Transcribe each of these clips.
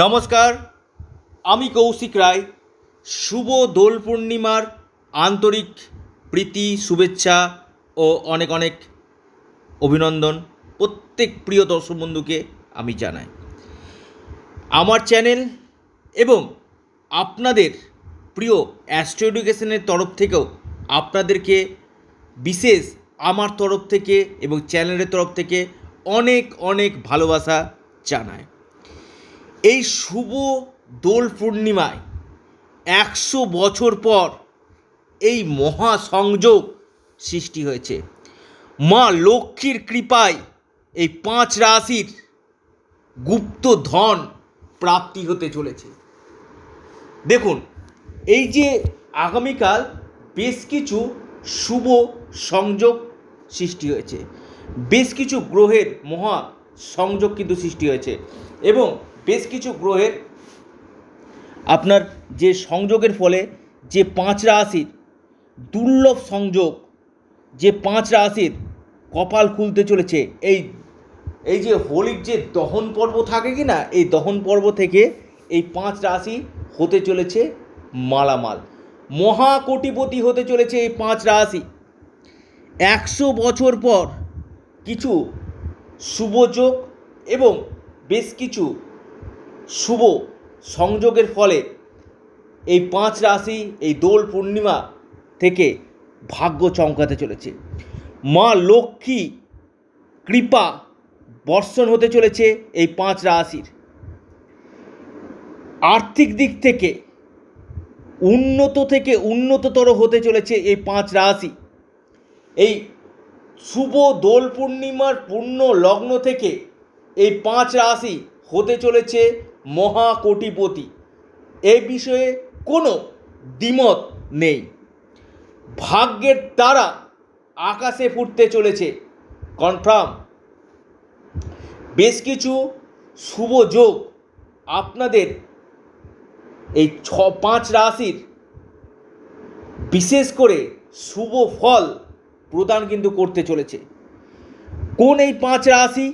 নমস্কার আমি কৌশিক রায় শুভ দোল পূর্ণিমার আন্তরিক প্রীতি শুভেচ্ছা ও অনেক অনেক অভিনন্দন প্রত্যেক প্রিয় দর্শক বন্ধুকে আমি জানাই আমার চ্যানেল এবং আপনাদের প্রিয় অ্যাস্ট্রো এডুকেশনের তরফ থেকেও আপনাদেরকে বিশেষ আমার তরফ থেকে এবং চ্যানেলের তরফ থেকে অনেক অনেক ভালোবাসা জানায় এই শুভ দোল পূর্ণিমায় একশো বছর পর এই মহা সংযোগ সৃষ্টি হয়েছে মা লক্ষ্মীর কৃপায় এই পাঁচ রাশির গুপ্ত ধন প্রাপ্তি হতে চলেছে দেখুন এই যে আগামীকাল বেশ কিছু শুভ সংযোগ সৃষ্টি হয়েছে বেশ কিছু গ্রহের মহা সংযোগ কিন্তু সৃষ্টি হয়েছে এবং বেশ কিছু গ্রহের আপনার যে সংযোগের ফলে যে পাঁচ রাশির দুর্লভ সংযোগ যে পাঁচ রাশির কপাল খুলতে চলেছে এই এই যে হোলির যে দহন পর্ব থাকে কি না এই দহন পর্ব থেকে এই পাঁচ রাশি হতে চলেছে মালামাল মহাকোটিপতি হতে চলেছে এই পাঁচ রাশি একশো বছর পর কিছু শুভযোগ এবং বেশ কিছু শুভ সংযোগের ফলে এই পাঁচ রাশি এই দোল পূর্ণিমা থেকে ভাগ্য চমকাতে চলেছে মা লক্ষ্মী কৃপা বর্ষণ হতে চলেছে এই পাঁচ রাশির আর্থিক দিক থেকে উন্নত থেকে উন্নততর হতে চলেছে এই পাঁচ রাশি এই শুভ দোল পূর্ণিমার পূর্ণ লগ্ন থেকে এই পাঁচ রাশি হতে চলেছে মহাকোটিপতি এ বিষয়ে কোনো দ্বিমত নেই ভাগ্যের তারা আকাশে ফুটতে চলেছে কনফার্ম বেশ কিছু শুভ যোগ আপনাদের এই ছ পাঁচ রাশির বিশেষ করে শুভ ফল প্রদান কিন্তু করতে চলেছে কোন এই পাঁচ রাশি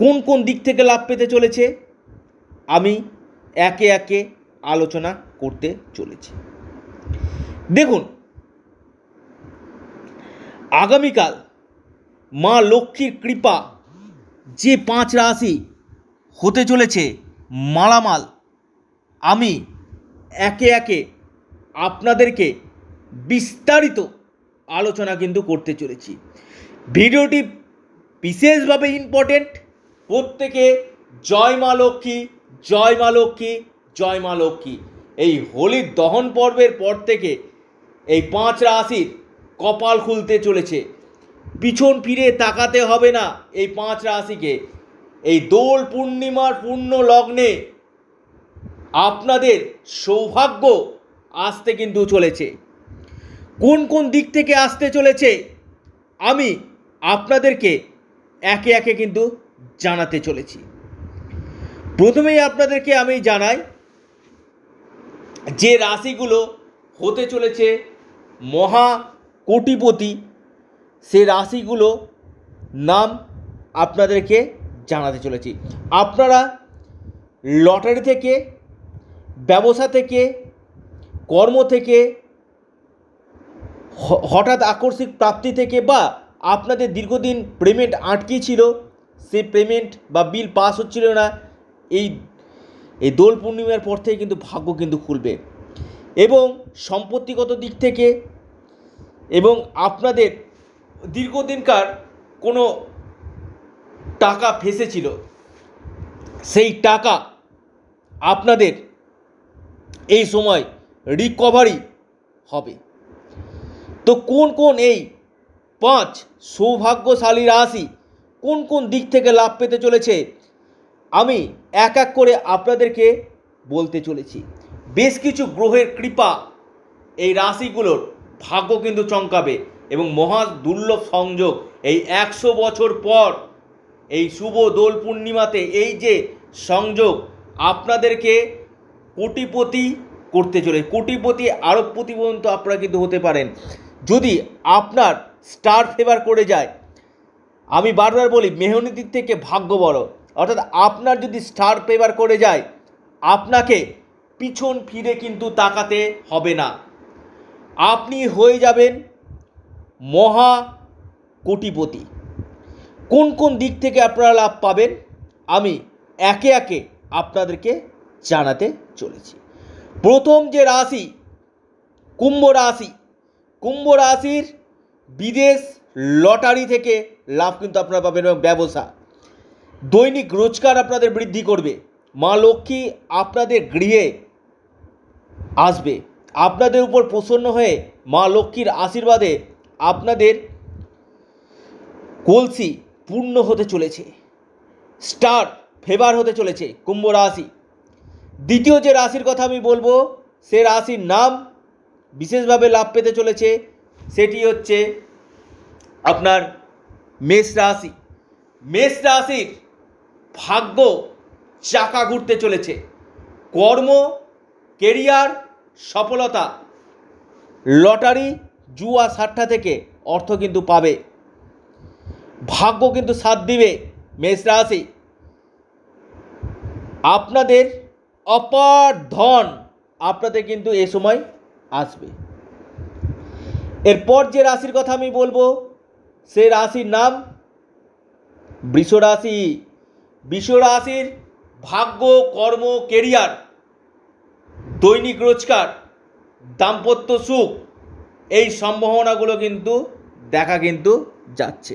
কোন কোন দিক থেকে লাভ পেতে চলেছে আমি একে একে আলোচনা করতে চলেছি দেখুন আগামীকাল মা লক্ষ্মীর কৃপা যে পাঁচ রাশি হতে চলেছে মালামাল আমি একে একে আপনাদেরকে বিস্তারিত আলোচনা কিন্তু করতে চলেছি ভিডিওটি বিশেষভাবে ইম্পর্টেন্ট প্রত্যেকে জয় মা লক্ষ্মী জয় মা লক্ষ্মী জয় মা লক্ষ্মী এই হোলির দহন পর্বের পর থেকে এই পাঁচ রাশির কপাল খুলতে চলেছে পিছন ফিরে তাকাতে হবে না এই পাঁচ রাশিকে এই দোল পূর্ণিমার পূর্ণ লগ্নে আপনাদের সৌভাগ্য আসতে কিন্তু চলেছে কোন কোন দিক থেকে আসতে চলেছে আমি আপনাদেরকে একে একে কিন্তু জানাতে চলেছি প্রথমেই আপনাদেরকে আমি জানাই যে রাশিগুলো হতে চলেছে মহা কোটিপতি সে রাশিগুলো নাম আপনাদেরকে জানাতে চলেছি আপনারা লটারি থেকে ব্যবসা থেকে কর্ম থেকে হঠাৎ আকস্মিক প্রাপ্তি থেকে বা আপনাদের দীর্ঘদিন পেমেন্ট আটকে ছিল সে পেমেন্ট বা বিল পাস হচ্ছিল না এই এই দোল পূর্ণিমার পর থেকে কিন্তু ভাগ্য কিন্তু খুলবে এবং সম্পত্তিগত দিক থেকে এবং আপনাদের দীর্ঘদিনকার কোনো টাকা ফেসেছিল সেই টাকা আপনাদের এই সময় রিকভারি হবে তো কোন কোন এই পাঁচ সৌভাগ্যশালী রাশি কোন কোন দিক থেকে লাভ পেতে চলেছে আমি এক এক করে আপনাদেরকে বলতে চলেছি বেশ কিছু গ্রহের কৃপা এই রাশিগুলোর ভাগ্য কিন্তু চমকাবে এবং মহা দুর্লভ সংযোগ এই একশো বছর পর এই শুভ দোল পূর্ণিমাতে এই যে সংযোগ আপনাদেরকে কোটিপতি করতে চলে কোটিপতি আরবপতি পর্যন্ত আপনারা কিন্তু হতে পারেন যদি আপনার স্টার ফেভার করে যায় আমি বারবার বলি মেহনতির দিক থেকে ভাগ্য বড় অর্থাৎ আপনার যদি স্টার পেপার করে যায় আপনাকে পিছন ফিরে কিন্তু তাকাতে হবে না আপনি হয়ে যাবেন মহা কোটিপতি কোন কোন দিক থেকে আপনারা লাভ পাবেন আমি একে একে আপনাদেরকে জানাতে চলেছি প্রথম যে রাশি কুম্ভ রাশি কুম্ভ রাশির বিদেশ লটারি থেকে লাভ কিন্তু আপনারা পাবেন এবং ব্যবসা দৈনিক রোজগার আপনাদের বৃদ্ধি করবে মা লক্ষ্মী আপনাদের গৃহে আসবে আপনাদের উপর প্রসন্ন হয়ে মা লক্ষ্মীর আশীর্বাদে আপনাদের কলসি পূর্ণ হতে চলেছে স্টার ফেভার হতে চলেছে কুম্ভ রাশি দ্বিতীয় যে রাশির কথা আমি বলবো সে রাশির নাম বিশেষভাবে লাভ পেতে চলেছে সেটি হচ্ছে আপনার মেষ রাশি মেষ রাশির ভাগ্য চাকা ঘুরতে চলেছে কর্ম কেরিয়ার সফলতা লটারি জুয়া সাট্টা থেকে অর্থ কিন্তু পাবে ভাগ্য কিন্তু সাথ দিবে মেষ রাশি আপনাদের অপার ধন আপনাদের কিন্তু এ সময় আসবে এরপর যে রাশির কথা আমি বলবো সে রাশির নাম বৃষ রাশি বিষ রাশির ভাগ্য কর্ম কেরিয়ার দৈনিক রোজগার দাম্পত্য সুখ এই সম্ভাবনাগুলো কিন্তু দেখা কিন্তু যাচ্ছে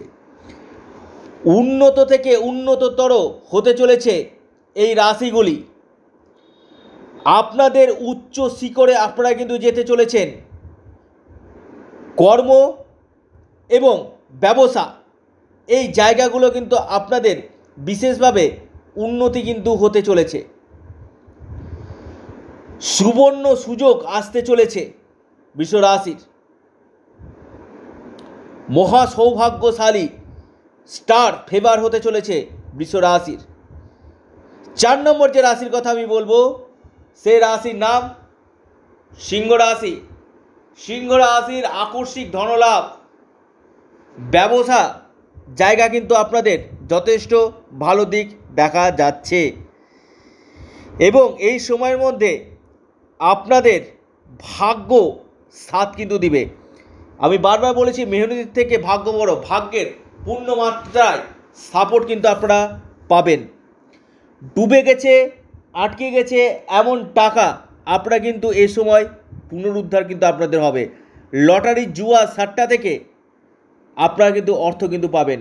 উন্নত থেকে উন্নততর হতে চলেছে এই রাশিগুলি আপনাদের উচ্চ শিখরে আপনারা কিন্তু যেতে চলেছেন কর্ম এবং ব্যবসা এই জায়গাগুলো কিন্তু আপনাদের বিশেষভাবে উন্নতি কিন্তু হতে চলেছে সুবর্ণ সুযোগ আসতে চলেছে বিশ্বরাশির মহা সৌভাগ্যশালী স্টার ফেভার হতে চলেছে রাশির চার নম্বর যে রাশির কথা আমি বলবো সে রাশির নাম সিংহ রাশি সিংহ রাশির আকস্মিক ধনলাভ ব্যবসা জায়গা কিন্তু আপনাদের যথেষ্ট ভালো দিক দেখা যাচ্ছে এবং এই সময়ের মধ্যে আপনাদের ভাগ্য সাথ কিন্তু দিবে আমি বারবার বলেছি মেহনতির থেকে ভাগ্য বড় ভাগ্যের পূর্ণ মাত্রায় সাপোর্ট কিন্তু আপনারা পাবেন ডুবে গেছে আটকে গেছে এমন টাকা আপনারা কিন্তু এ সময় পুনরুদ্ধার কিন্তু আপনাদের হবে লটারি জুয়া সাতটা থেকে আপনারা কিন্তু অর্থ কিন্তু পাবেন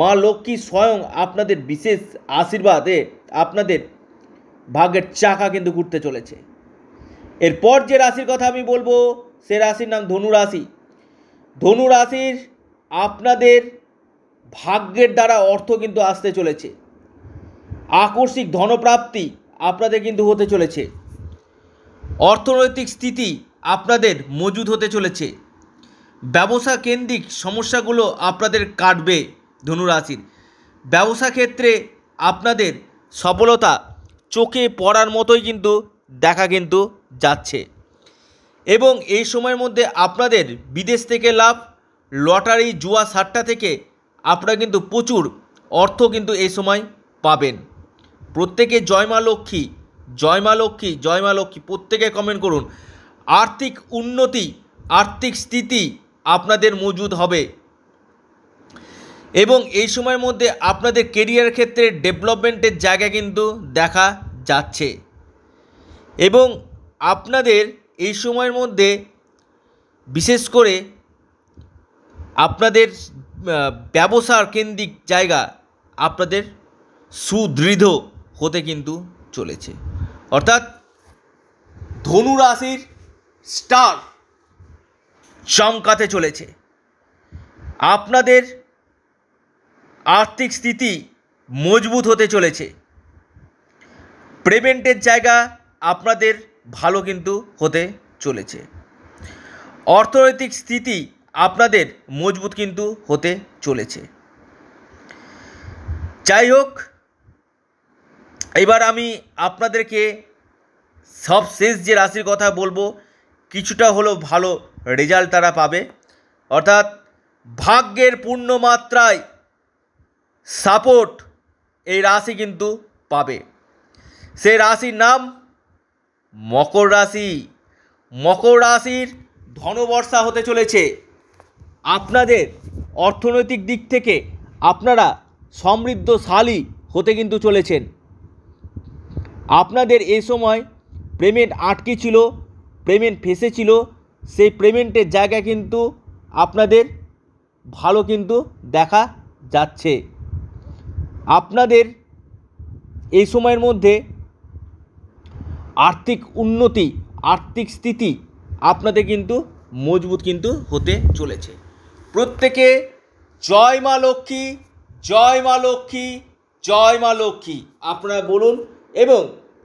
মা লক্ষ্মী স্বয়ং আপনাদের বিশেষ আশীর্বাদে আপনাদের ভাগ্যের চাকা কিন্তু ঘুরতে চলেছে এরপর যে রাশির কথা আমি বলবো সে রাশির নাম ধনু রাশি ধনু রাশির আপনাদের ভাগ্যের দ্বারা অর্থ কিন্তু আসতে চলেছে আকস্মিক ধনপ্রাপ্তি আপনাদের কিন্তু হতে চলেছে অর্থনৈতিক স্থিতি আপনাদের মজুদ হতে চলেছে ব্যবসা কেন্দ্রিক সমস্যাগুলো আপনাদের কাটবে ধনুরাশির ব্যবসা ক্ষেত্রে আপনাদের সফলতা চোখে পড়ার মতোই কিন্তু দেখা কিন্তু যাচ্ছে এবং এই সময়ের মধ্যে আপনাদের বিদেশ থেকে লাভ লটারি জুয়া সাট্টা থেকে আপনারা কিন্তু প্রচুর অর্থ কিন্তু এই সময় পাবেন প্রত্যেকে জয়মা লক্ষ্মী জয়মা লক্ষ্মী জয়মা লক্ষ্মী প্রত্যেকে কমেন্ট করুন আর্থিক উন্নতি আর্থিক স্থিতি আপনাদের মজুদ হবে এবং এই সময়ের মধ্যে আপনাদের কেরিয়ার ক্ষেত্রে ডেভেলপমেন্টের জায়গা কিন্তু দেখা যাচ্ছে এবং আপনাদের এই সময়ের মধ্যে বিশেষ করে আপনাদের ব্যবসার কেন্দ্রিক জায়গা আপনাদের সুদৃঢ় হতে কিন্তু চলেছে অর্থাৎ ধনু রাশির স্টার চমকাতে চলেছে আপনাদের আর্থিক স্থিতি মজবুত হতে চলেছে পেমেন্টের জায়গা আপনাদের ভালো কিন্তু হতে চলেছে অর্থনৈতিক স্থিতি আপনাদের মজবুত কিন্তু হতে চলেছে যাই হোক এবার আমি আপনাদেরকে সব শেষ যে রাশির কথা বলবো কিছুটা হলো ভালো রেজাল্ট তারা পাবে অর্থাৎ ভাগ্যের পূর্ণ মাত্রায় সাপোর্ট এই রাশি কিন্তু পাবে সে রাশির নাম মকর রাশি মকর রাশির ধনবর্ষা হতে চলেছে আপনাদের অর্থনৈতিক দিক থেকে আপনারা সমৃদ্ধশালী হতে কিন্তু চলেছেন আপনাদের এ সময় প্রেমের আটকে ছিল প্রেমের ফেসে ছিল সেই পেমেন্টের জায়গা কিন্তু আপনাদের ভালো কিন্তু দেখা যাচ্ছে আপনাদের এই সময়ের মধ্যে আর্থিক উন্নতি আর্থিক স্থিতি আপনাদের কিন্তু মজবুত কিন্তু হতে চলেছে প্রত্যেকে জয় মা লক্ষ্মী জয় মা লক্ষ্মী জয় মা লক্ষ্মী আপনারা বলুন এবং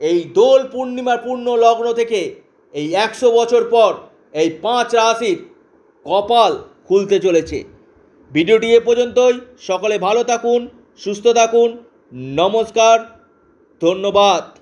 এই দোল পূর্ণিমার পূর্ণ লগ্ন থেকে এই একশো বছর পর এই পাঁচ রাশির কপাল খুলতে চলেছে ভিডিওটি এ পর্যন্তই সকলে ভালো থাকুন সুস্থ থাকুন নমস্কার ধন্যবাদ